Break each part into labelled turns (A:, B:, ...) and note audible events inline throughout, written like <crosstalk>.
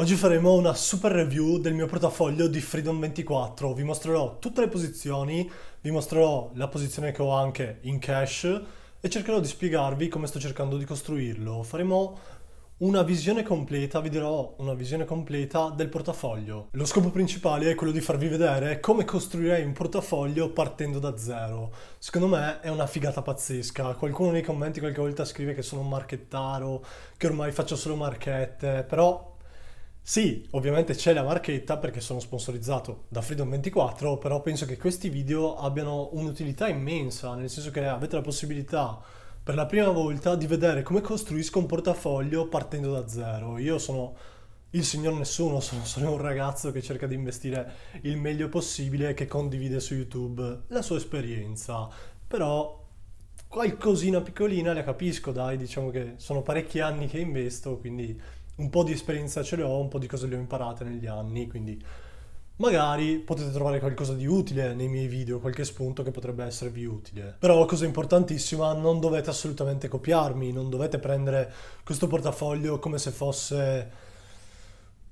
A: Oggi faremo una super review del mio portafoglio di Freedom 24. Vi mostrerò tutte le posizioni, vi mostrerò la posizione che ho anche in cash e cercherò di spiegarvi come sto cercando di costruirlo. Faremo una visione completa, vi dirò una visione completa del portafoglio. Lo scopo principale è quello di farvi vedere come costruirei un portafoglio partendo da zero. Secondo me è una figata pazzesca. Qualcuno nei commenti qualche volta scrive che sono un marchettaro, che ormai faccio solo marchette, però sì, ovviamente c'è la marchetta perché sono sponsorizzato da Freedom24, però penso che questi video abbiano un'utilità immensa, nel senso che avete la possibilità per la prima volta di vedere come costruisco un portafoglio partendo da zero. Io sono il signor nessuno, <laughs> sono solo un ragazzo che cerca di investire il meglio possibile e che condivide su YouTube la sua esperienza, però qualcosina piccolina la capisco, dai, diciamo che sono parecchi anni che investo, quindi un po' di esperienza ce le ho, un po' di cose le ho imparate negli anni, quindi magari potete trovare qualcosa di utile nei miei video, qualche spunto che potrebbe esservi utile. Però, cosa importantissima, non dovete assolutamente copiarmi, non dovete prendere questo portafoglio come se fosse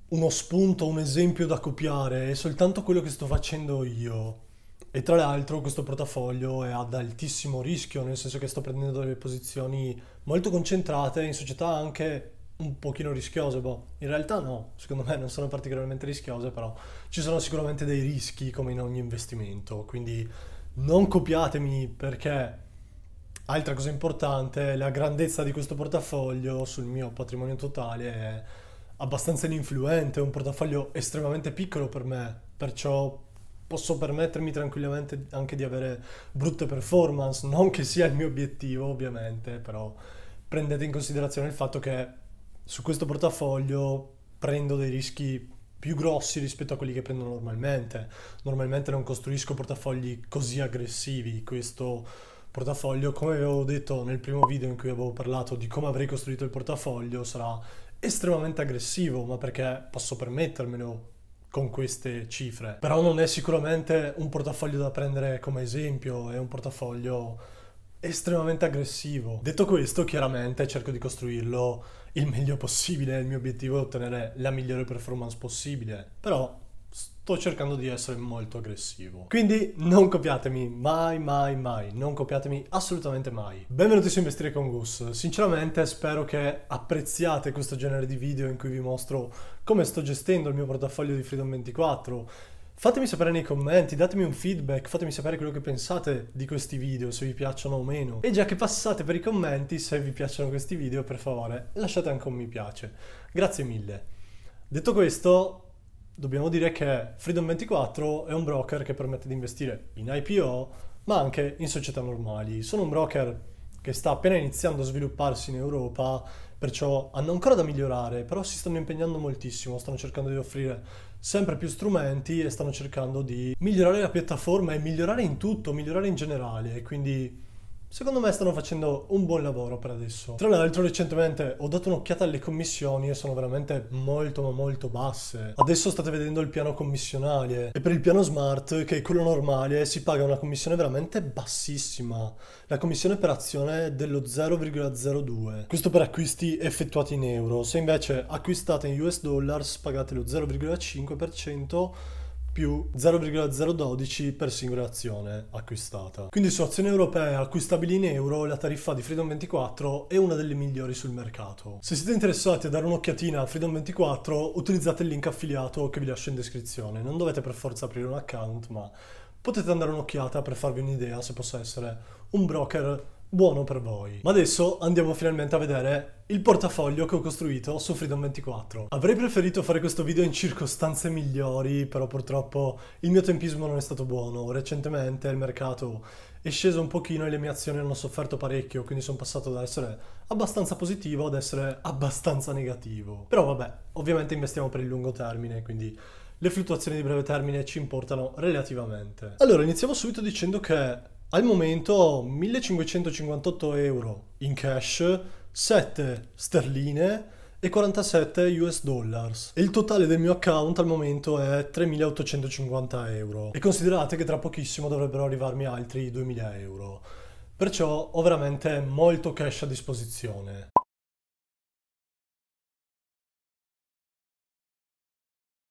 A: uno spunto, un esempio da copiare, è soltanto quello che sto facendo io. E tra l'altro questo portafoglio è ad altissimo rischio, nel senso che sto prendendo delle posizioni molto concentrate in società anche un pochino rischiose, boh. In realtà no, secondo me non sono particolarmente rischiose, però ci sono sicuramente dei rischi come in ogni investimento, quindi non copiatemi perché altra cosa importante, la grandezza di questo portafoglio sul mio patrimonio totale è abbastanza ininfluente, è un portafoglio estremamente piccolo per me, perciò posso permettermi tranquillamente anche di avere brutte performance, non che sia il mio obiettivo ovviamente, però prendete in considerazione il fatto che su questo portafoglio prendo dei rischi più grossi rispetto a quelli che prendo normalmente. Normalmente non costruisco portafogli così aggressivi. Questo portafoglio, come avevo detto nel primo video in cui avevo parlato di come avrei costruito il portafoglio, sarà estremamente aggressivo, ma perché posso permettermelo con queste cifre. Però non è sicuramente un portafoglio da prendere come esempio, è un portafoglio estremamente aggressivo. Detto questo, chiaramente cerco di costruirlo il meglio possibile, il mio obiettivo è ottenere la migliore performance possibile, però sto cercando di essere molto aggressivo. Quindi non copiatemi, mai, mai, mai, non copiatemi assolutamente mai. Benvenuti su Investire con Gus, sinceramente spero che apprezziate questo genere di video in cui vi mostro come sto gestendo il mio portafoglio di Freedom 24, Fatemi sapere nei commenti, datemi un feedback, fatemi sapere quello che pensate di questi video, se vi piacciono o meno. E già che passate per i commenti, se vi piacciono questi video, per favore, lasciate anche un mi piace. Grazie mille. Detto questo, dobbiamo dire che Freedom24 è un broker che permette di investire in IPO, ma anche in società normali. Sono un broker che sta appena iniziando a svilupparsi in Europa, perciò hanno ancora da migliorare, però si stanno impegnando moltissimo, stanno cercando di offrire sempre più strumenti e stanno cercando di migliorare la piattaforma e migliorare in tutto, migliorare in generale. Quindi Secondo me stanno facendo un buon lavoro per adesso. Tra l'altro recentemente ho dato un'occhiata alle commissioni e sono veramente molto ma molto basse. Adesso state vedendo il piano commissionale e per il piano smart, che è quello normale, si paga una commissione veramente bassissima. La commissione per azione è dello 0,02. Questo per acquisti effettuati in euro. Se invece acquistate in US dollars pagate lo 0,5% più 0,012 per singola azione acquistata. Quindi su azioni europee acquistabili in euro la tariffa di Freedom 24 è una delle migliori sul mercato. Se siete interessati a dare un'occhiatina a Freedom 24 utilizzate il link affiliato che vi lascio in descrizione. Non dovete per forza aprire un account ma potete andare un'occhiata per farvi un'idea se possa essere un broker buono per voi. Ma adesso andiamo finalmente a vedere il portafoglio che ho costruito su Freedom24. Avrei preferito fare questo video in circostanze migliori, però purtroppo il mio tempismo non è stato buono. Recentemente il mercato è sceso un pochino e le mie azioni hanno sofferto parecchio, quindi sono passato da essere abbastanza positivo ad essere abbastanza negativo. Però vabbè, ovviamente investiamo per il lungo termine, quindi le fluttuazioni di breve termine ci importano relativamente. Allora, iniziamo subito dicendo che al momento 1558 euro in cash, 7 sterline e 47 US dollars. E il totale del mio account al momento è 3850 euro. E considerate che tra pochissimo dovrebbero arrivarmi altri 2000 euro. Perciò ho veramente molto cash a disposizione.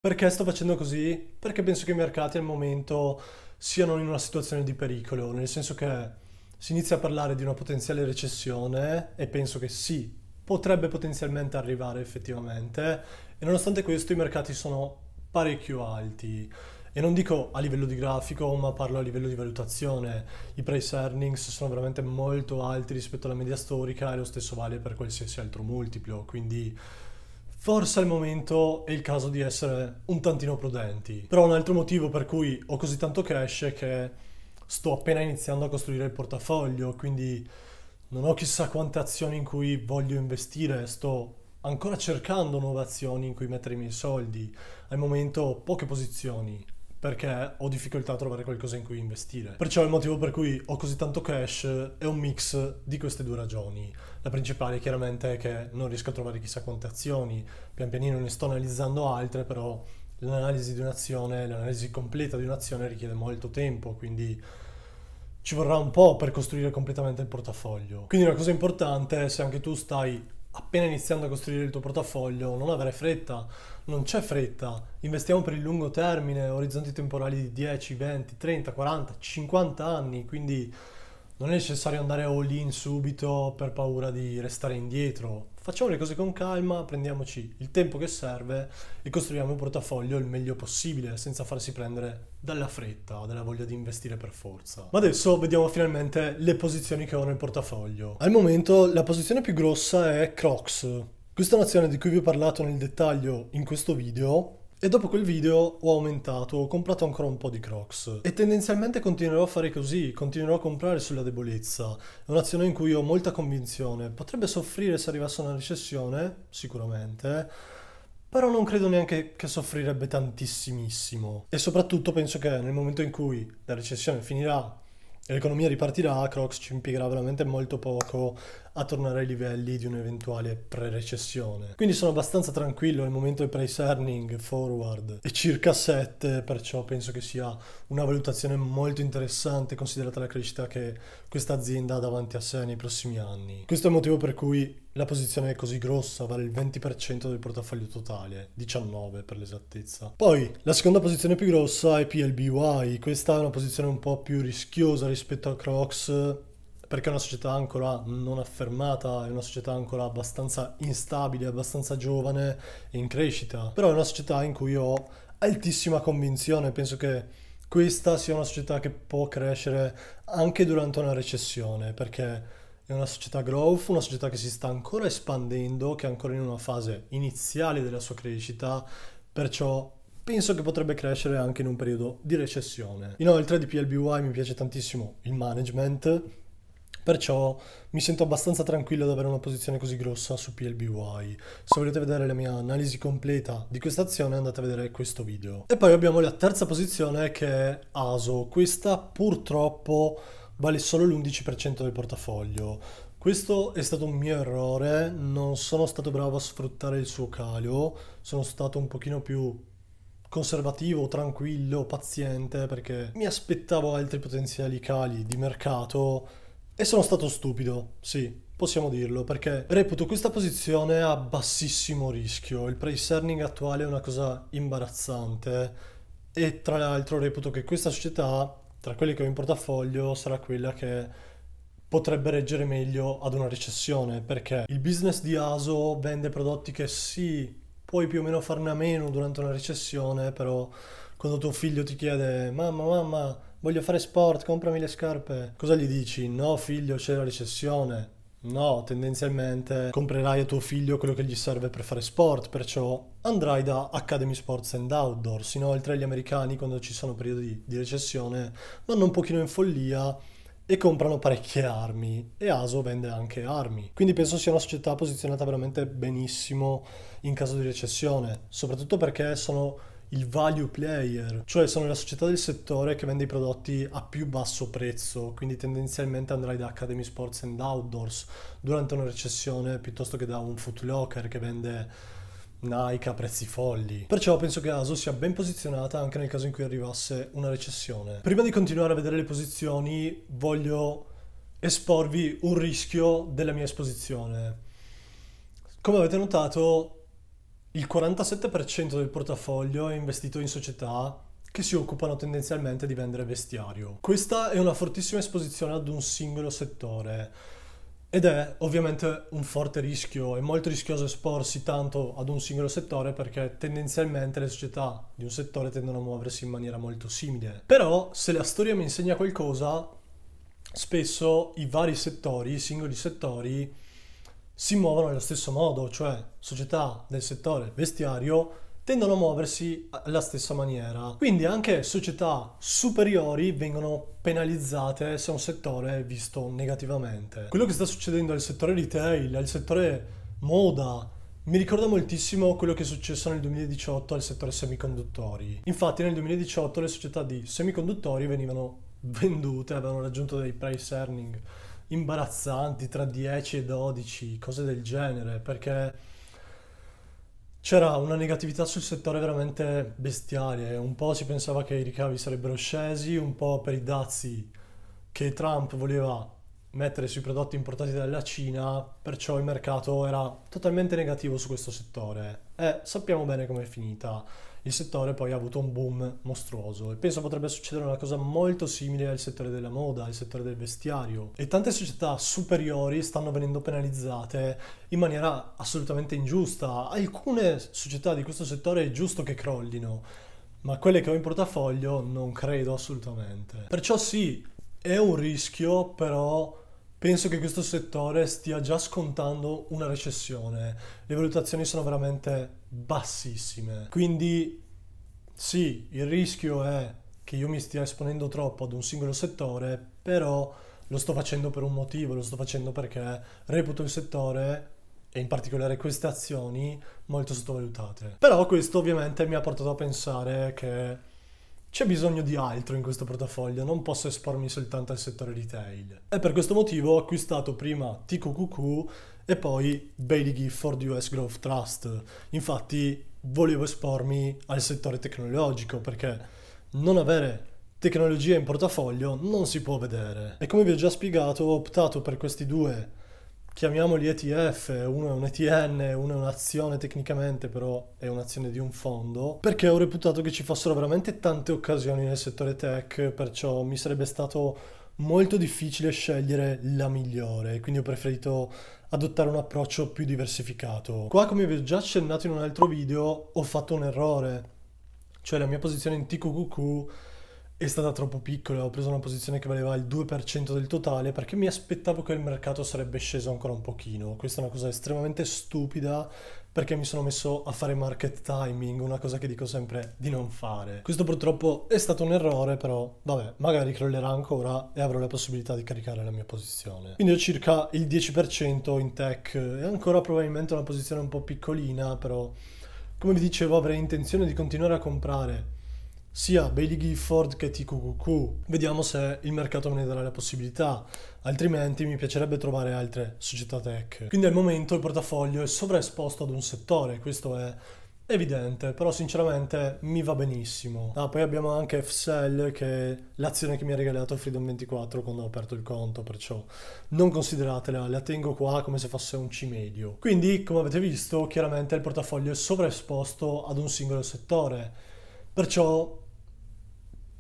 A: Perché sto facendo così? Perché penso che i mercati al momento siano in una situazione di pericolo, nel senso che si inizia a parlare di una potenziale recessione e penso che sì, potrebbe potenzialmente arrivare effettivamente e nonostante questo i mercati sono parecchio alti e non dico a livello di grafico ma parlo a livello di valutazione i price earnings sono veramente molto alti rispetto alla media storica e lo stesso vale per qualsiasi altro multiplo quindi Forse al momento è il caso di essere un tantino prudenti. Però un altro motivo per cui ho così tanto cash è che sto appena iniziando a costruire il portafoglio, quindi non ho chissà quante azioni in cui voglio investire, sto ancora cercando nuove azioni in cui mettere i miei soldi. Al momento ho poche posizioni perché ho difficoltà a trovare qualcosa in cui investire. Perciò il motivo per cui ho così tanto cash è un mix di queste due ragioni. La principale chiaramente è che non riesco a trovare chissà quante azioni, pian pianino ne sto analizzando altre, però l'analisi di un'azione, l'analisi completa di un'azione richiede molto tempo, quindi ci vorrà un po' per costruire completamente il portafoglio. Quindi una cosa importante, se anche tu stai appena iniziando a costruire il tuo portafoglio, non avere fretta, non c'è fretta, investiamo per il lungo termine, orizzonti temporali di 10, 20, 30, 40, 50 anni, quindi non è necessario andare all in subito per paura di restare indietro. Facciamo le cose con calma, prendiamoci il tempo che serve e costruiamo un portafoglio il meglio possibile senza farsi prendere dalla fretta o dalla voglia di investire per forza. Ma adesso vediamo finalmente le posizioni che ho nel portafoglio. Al momento la posizione più grossa è Crocs. Questa nazione di cui vi ho parlato nel dettaglio in questo video e dopo quel video ho aumentato, ho comprato ancora un po' di Crocs e tendenzialmente continuerò a fare così, continuerò a comprare sulla debolezza. È un'azione in cui ho molta convinzione. Potrebbe soffrire se arrivasse una recessione, sicuramente, però non credo neanche che soffrirebbe tantissimo. E soprattutto penso che nel momento in cui la recessione finirà e l'economia ripartirà, Crocs ci impiegherà veramente molto poco a tornare ai livelli di un'eventuale pre-recessione. Quindi sono abbastanza tranquillo, il momento del price earning forward è circa 7, perciò penso che sia una valutazione molto interessante considerata la crescita che questa azienda ha davanti a sé nei prossimi anni. Questo è il motivo per cui la posizione è così grossa, vale il 20% del portafoglio totale, 19 per l'esattezza. Poi la seconda posizione più grossa è PLBY, questa è una posizione un po' più rischiosa rispetto a Crocs perché è una società ancora non affermata, è una società ancora abbastanza instabile, abbastanza giovane, e in crescita. Però è una società in cui ho altissima convinzione, penso che questa sia una società che può crescere anche durante una recessione, perché è una società growth, una società che si sta ancora espandendo, che è ancora in una fase iniziale della sua crescita, perciò penso che potrebbe crescere anche in un periodo di recessione. Inoltre di PLBY mi piace tantissimo il management, Perciò mi sento abbastanza tranquillo ad avere una posizione così grossa su PLBY. Se volete vedere la mia analisi completa di questa azione andate a vedere questo video. E poi abbiamo la terza posizione che è ASO. Questa purtroppo vale solo l'11% del portafoglio. Questo è stato un mio errore, non sono stato bravo a sfruttare il suo calo, sono stato un pochino più conservativo, tranquillo, paziente perché mi aspettavo altri potenziali cali di mercato e sono stato stupido, sì, possiamo dirlo, perché reputo questa posizione a bassissimo rischio. Il price earning attuale è una cosa imbarazzante e tra l'altro reputo che questa società, tra quelle che ho in portafoglio, sarà quella che potrebbe reggere meglio ad una recessione, perché il business di Aso vende prodotti che sì, puoi più o meno farne a meno durante una recessione, però quando tuo figlio ti chiede mamma mamma voglio fare sport comprami le scarpe cosa gli dici no figlio c'è la recessione no tendenzialmente comprerai a tuo figlio quello che gli serve per fare sport perciò andrai da Academy Sports and Outdoors inoltre gli americani quando ci sono periodi di recessione vanno un pochino in follia e comprano parecchie armi e ASO vende anche armi. Quindi penso sia una società posizionata veramente benissimo in caso di recessione, soprattutto perché sono il value player, cioè sono la società del settore che vende i prodotti a più basso prezzo, quindi tendenzialmente andrai da Academy Sports and Outdoors durante una recessione piuttosto che da un Footlocker che vende Nike a prezzi folli. Perciò penso che ASO sia ben posizionata anche nel caso in cui arrivasse una recessione. Prima di continuare a vedere le posizioni, voglio esporvi un rischio della mia esposizione. Come avete notato, il 47% del portafoglio è investito in società che si occupano tendenzialmente di vendere vestiario. Questa è una fortissima esposizione ad un singolo settore ed è ovviamente un forte rischio, è molto rischioso esporsi tanto ad un singolo settore perché tendenzialmente le società di un settore tendono a muoversi in maniera molto simile. Però se la storia mi insegna qualcosa, spesso i vari settori, i singoli settori, si muovono nello stesso modo, cioè società del settore vestiario tendono a muoversi alla stessa maniera. Quindi anche società superiori vengono penalizzate se un settore è visto negativamente. Quello che sta succedendo al settore retail, al settore moda, mi ricorda moltissimo quello che è successo nel 2018 al settore semiconduttori. Infatti nel 2018 le società di semiconduttori venivano vendute, avevano raggiunto dei price earning imbarazzanti tra 10 e 12, cose del genere, perché c'era una negatività sul settore veramente bestiale, un po' si pensava che i ricavi sarebbero scesi, un po' per i dazi che Trump voleva mettere sui prodotti importati dalla Cina, perciò il mercato era totalmente negativo su questo settore e eh, sappiamo bene com'è finita il settore poi ha avuto un boom mostruoso e penso potrebbe succedere una cosa molto simile al settore della moda, al settore del vestiario e tante società superiori stanno venendo penalizzate in maniera assolutamente ingiusta. Alcune società di questo settore è giusto che crollino, ma quelle che ho in portafoglio non credo assolutamente. Perciò sì, è un rischio, però Penso che questo settore stia già scontando una recessione, le valutazioni sono veramente bassissime, quindi sì, il rischio è che io mi stia esponendo troppo ad un singolo settore, però lo sto facendo per un motivo, lo sto facendo perché reputo il settore e in particolare queste azioni molto sottovalutate. Però questo ovviamente mi ha portato a pensare che c'è bisogno di altro in questo portafoglio, non posso espormi soltanto al settore retail. E per questo motivo ho acquistato prima TQQQ e poi Bailey Gifford US Growth Trust. Infatti volevo espormi al settore tecnologico perché non avere tecnologia in portafoglio non si può vedere. E come vi ho già spiegato ho optato per questi due chiamiamoli ETF, uno è un ETN, uno è un'azione tecnicamente, però è un'azione di un fondo, perché ho reputato che ci fossero veramente tante occasioni nel settore tech, perciò mi sarebbe stato molto difficile scegliere la migliore, quindi ho preferito adottare un approccio più diversificato. Qua, come vi ho già accennato in un altro video, ho fatto un errore, cioè la mia posizione in TQQQ è stata troppo piccola, ho preso una posizione che valeva il 2% del totale perché mi aspettavo che il mercato sarebbe sceso ancora un pochino. Questa è una cosa estremamente stupida perché mi sono messo a fare market timing, una cosa che dico sempre di non fare. Questo purtroppo è stato un errore, però vabbè, magari crollerà ancora e avrò la possibilità di caricare la mia posizione. Quindi ho circa il 10% in tech, è ancora probabilmente una posizione un po' piccolina, però come vi dicevo avrei intenzione di continuare a comprare sia Bailey Gifford che TQQQ. Vediamo se il mercato me ne darà la possibilità, altrimenti mi piacerebbe trovare altre società tech. Quindi al momento il portafoglio è sovraesposto ad un settore, questo è evidente, però sinceramente mi va benissimo. Ah, poi abbiamo anche FSL che è l'azione che mi ha regalato Freedom24 quando ho aperto il conto, perciò non consideratela, la tengo qua come se fosse un C medio. Quindi, come avete visto, chiaramente il portafoglio è sovraesposto ad un singolo settore, perciò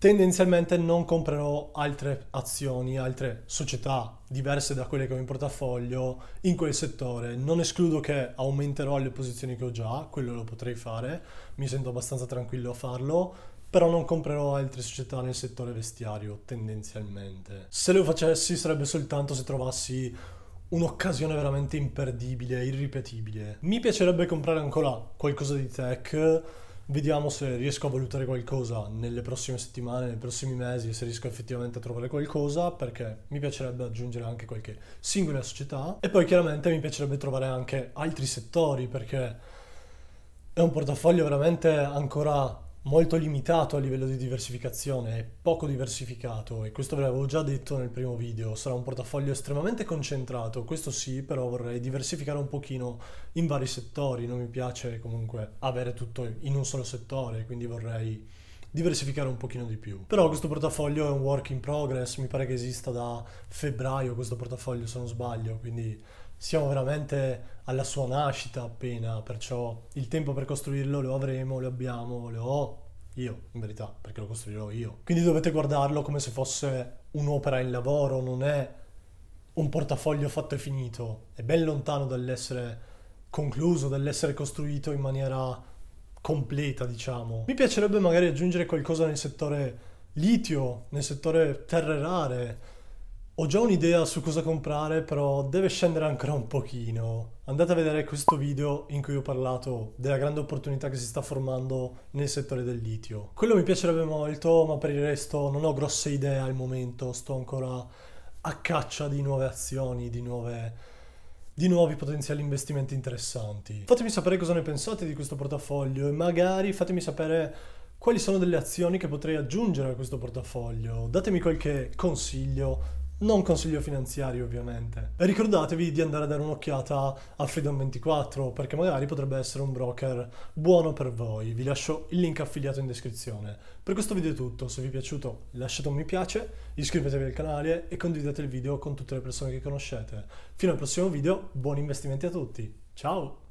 A: tendenzialmente non comprerò altre azioni, altre società diverse da quelle che ho in portafoglio in quel settore. Non escludo che aumenterò le posizioni che ho già, quello lo potrei fare, mi sento abbastanza tranquillo a farlo, però non comprerò altre società nel settore vestiario tendenzialmente. Se lo facessi sarebbe soltanto se trovassi un'occasione veramente imperdibile, irripetibile. Mi piacerebbe comprare ancora qualcosa di tech Vediamo se riesco a valutare qualcosa nelle prossime settimane, nei prossimi mesi, se riesco effettivamente a trovare qualcosa, perché mi piacerebbe aggiungere anche qualche singola società. E poi chiaramente mi piacerebbe trovare anche altri settori, perché è un portafoglio veramente ancora molto limitato a livello di diversificazione, è poco diversificato e questo ve l'avevo già detto nel primo video, sarà un portafoglio estremamente concentrato, questo sì, però vorrei diversificare un pochino in vari settori, non mi piace comunque avere tutto in un solo settore, quindi vorrei diversificare un pochino di più. Però questo portafoglio è un work in progress, mi pare che esista da febbraio questo portafoglio se non sbaglio, quindi siamo veramente alla sua nascita appena, perciò il tempo per costruirlo lo avremo, lo abbiamo, lo ho io, in verità, perché lo costruirò io. Quindi dovete guardarlo come se fosse un'opera in lavoro, non è un portafoglio fatto e finito, è ben lontano dall'essere concluso, dall'essere costruito in maniera completa, diciamo. Mi piacerebbe magari aggiungere qualcosa nel settore litio, nel settore terre rare, ho già un'idea su cosa comprare, però deve scendere ancora un pochino. Andate a vedere questo video in cui ho parlato della grande opportunità che si sta formando nel settore del litio. Quello mi piacerebbe molto, ma per il resto non ho grosse idee al momento, sto ancora a caccia di nuove azioni, di nuove di nuovi potenziali investimenti interessanti. Fatemi sapere cosa ne pensate di questo portafoglio e magari fatemi sapere quali sono delle azioni che potrei aggiungere a questo portafoglio. Datemi qualche consiglio non consiglio finanziario ovviamente. ricordatevi di andare a dare un'occhiata a Freedom24 perché magari potrebbe essere un broker buono per voi. Vi lascio il link affiliato in descrizione. Per questo video è tutto, se vi è piaciuto lasciate un mi piace, iscrivetevi al canale e condividete il video con tutte le persone che conoscete. Fino al prossimo video, buoni investimenti a tutti, ciao!